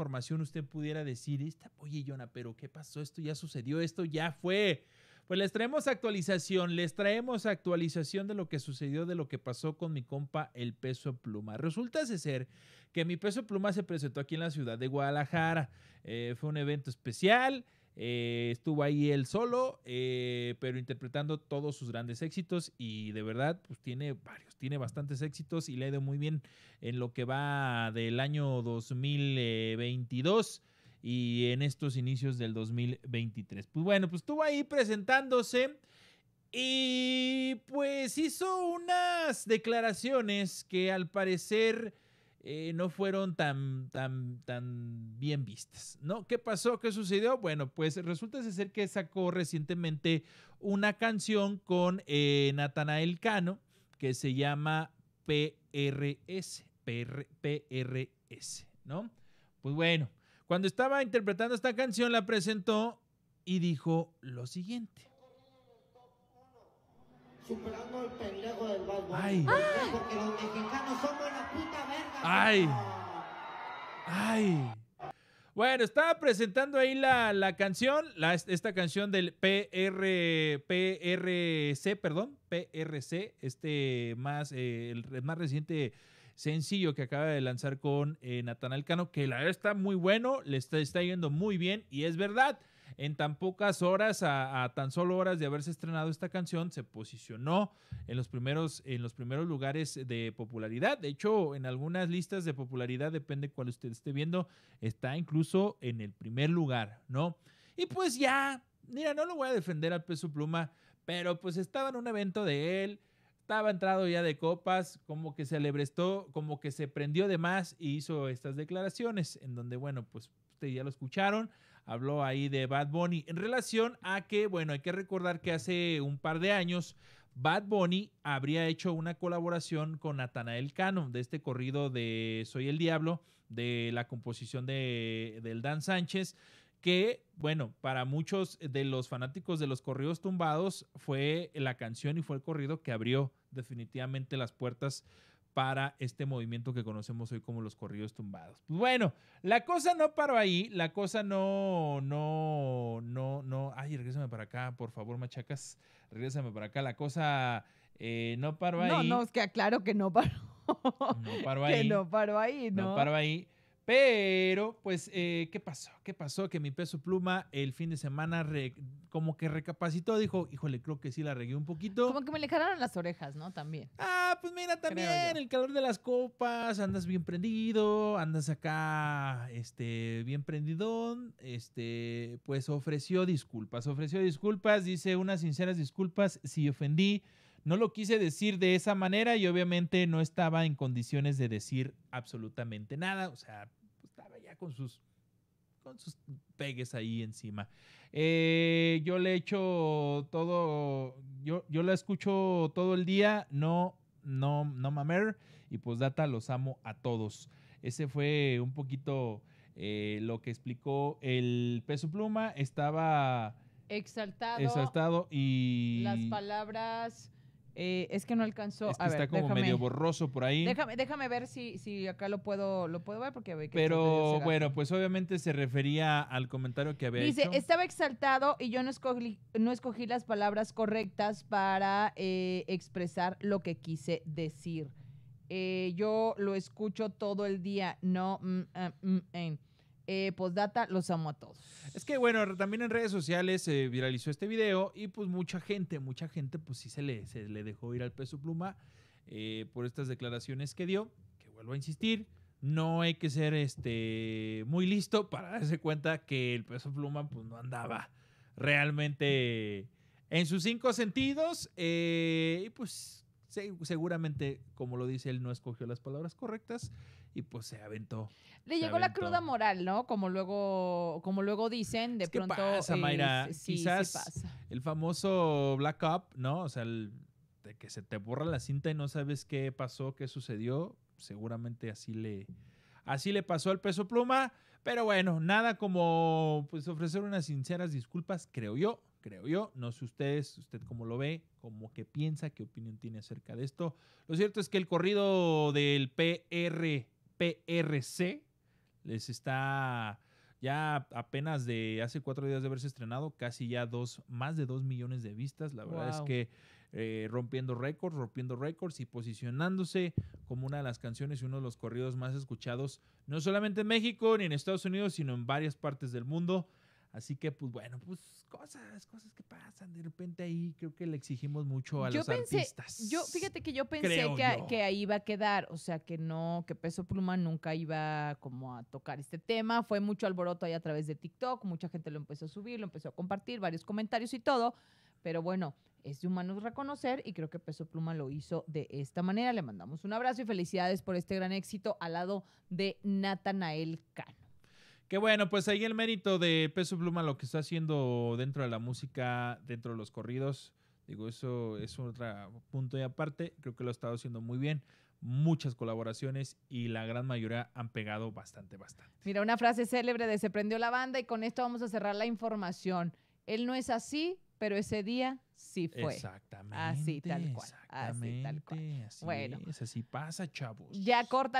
información usted pudiera decir, esta, oye, Yona, pero ¿qué pasó? Esto ya sucedió, esto ya fue. Pues les traemos actualización, les traemos actualización de lo que sucedió, de lo que pasó con mi compa el peso pluma. Resulta ser que mi peso pluma se presentó aquí en la ciudad de Guadalajara. Eh, fue un evento especial. Eh, estuvo ahí él solo, eh, pero interpretando todos sus grandes éxitos y de verdad, pues tiene varios, tiene bastantes éxitos y le ha ido muy bien en lo que va del año 2022 y en estos inicios del 2023. Pues bueno, pues estuvo ahí presentándose y pues hizo unas declaraciones que al parecer eh, no fueron tan, tan, tan bien vistas, ¿no? ¿Qué pasó? ¿Qué sucedió? Bueno, pues resulta ser que sacó recientemente una canción con eh, Natanael Cano que se llama PRS, PRS, ¿no? Pues bueno, cuando estaba interpretando esta canción la presentó y dijo lo siguiente superando el pendejo del Bad Ay. Ay. Ay. Bueno, estaba presentando ahí la, canción, esta canción del PR, PRC, perdón, PRC, este más, eh, el más reciente sencillo que acaba de lanzar con eh, Natanael Cano, que la verdad está muy bueno, le está, está yendo muy bien y es verdad, en tan pocas horas, a, tan solo horas de haberse estrenado esta canción, se posicionó en los, primeros, en los primeros lugares de popularidad. De hecho, en algunas listas de popularidad, depende cuál usted esté viendo, está incluso en el primer lugar, ¿no? Y pues ya, mira, no lo voy a defender al peso pluma, pero pues estaba en un evento de él estaba entrado ya de copas, como que se alebrestó, como que se prendió de más y hizo estas declaraciones, en donde, bueno, pues ustedes ya lo escucharon, habló ahí de Bad Bunny en relación a que, bueno, hay que recordar que hace un par de años Bad Bunny habría hecho una colaboración con Natanael Cano de este corrido de Soy el Diablo, de la composición de, del Dan Sánchez, que, bueno, para muchos de los fanáticos de los corridos tumbados fue la canción y fue el corrido que abrió definitivamente las puertas para este movimiento que conocemos hoy como los corridos tumbados. Pues bueno, la cosa no paró ahí, la cosa no, no, no, no, ay, regrésame para acá, por favor, machacas, regrésame para acá, la cosa eh, no paró ahí. No, no, es que aclaro que no paró. No paró ahí. Que no paró ahí, ¿no? No paró ahí. Pero, pues, eh, ¿qué pasó? ¿Qué pasó? Que mi peso pluma el fin de semana como que recapacitó, dijo, híjole, creo que sí la regué un poquito. Como que me le jalaron las orejas, ¿no? También. Ah, pues mira, también el calor de las copas, andas bien prendido, andas acá, este, bien prendidón, este, pues ofreció disculpas, ofreció disculpas, dice unas sinceras disculpas si ofendí. No lo quise decir de esa manera y obviamente no estaba en condiciones de decir absolutamente nada. O sea, con sus con sus pegues ahí encima. Eh, yo le he echo todo, yo, yo la escucho todo el día, no, no, no mamer, y pues data, los amo a todos. Ese fue un poquito eh, lo que explicó el peso pluma, estaba exaltado, exaltado y... Las palabras eh, es que no alcanzó. a está como medio borroso por ahí. Déjame, ver si, si acá lo puedo, lo puedo ver porque que Pero bueno, pues obviamente se refería al comentario que había hecho. Dice, estaba exaltado y yo no escogí, las palabras correctas para eh, expresar lo que quise decir. Eh, yo lo escucho todo el día. No, mm, ah, mm, eh, postdata, los amo a todos. Es que bueno, también en redes sociales se viralizó este video y pues mucha gente, mucha gente pues sí se le, dejó ir al peso pluma eh, por estas declaraciones que dio, que vuelvo a insistir, no hay que ser este, muy listo para darse cuenta que el peso pluma pues no andaba realmente en sus cinco sentidos eh, y pues seguramente, como lo dice él, no escogió las palabras correctas y pues se aventó. Le llegó la cruda moral, ¿no? Como luego, como luego dicen, de pronto. Pasa, eh, Quizás el famoso Black Up, ¿no? O sea, el, de que se te borra la cinta y no sabes qué pasó, qué sucedió. Seguramente así le, así le pasó al peso pluma. Pero bueno, nada como pues ofrecer unas sinceras disculpas, creo yo, creo yo. No sé ustedes, usted cómo lo ve, cómo que piensa, qué opinión tiene acerca de esto. Lo cierto es que el corrido del PR PRC. Les está ya apenas de hace cuatro días de haberse estrenado, casi ya dos, más de dos millones de vistas. La verdad es que eh, rompiendo récords, rompiendo récords y posicionándose como una de las canciones y uno de los corridos más escuchados, no solamente en México ni en Estados Unidos, sino en varias partes del mundo. Así que, pues bueno, pues cosas, cosas que pasan. De repente ahí creo que le exigimos mucho a los artistas. Yo, fíjate que yo pensé que, que, ahí iba a quedar. O sea, que no, que Peso Pluma nunca iba como a tocar este tema. Fue mucho alboroto ahí a través de TikTok. Mucha gente lo empezó a subir, lo empezó a compartir, varios comentarios y todo. Pero bueno, es de humanos reconocer y creo que Peso Pluma lo hizo de esta manera. Le mandamos un abrazo y felicidades por este gran éxito al lado de Natanael Khan. Que bueno, pues ahí el mérito de Peso Pluma, lo que está haciendo dentro de la música, dentro de los corridos. Digo, eso es otro punto y aparte. Creo que lo ha estado haciendo muy bien. Muchas colaboraciones y la gran mayoría han pegado bastante, bastante. Mira, una frase célebre de Se prendió la banda y con esto vamos a cerrar la información. Él no es así, pero ese día sí fue. Exactamente. Así tal cual. Así bueno. pasa, chavos. Ya córtale.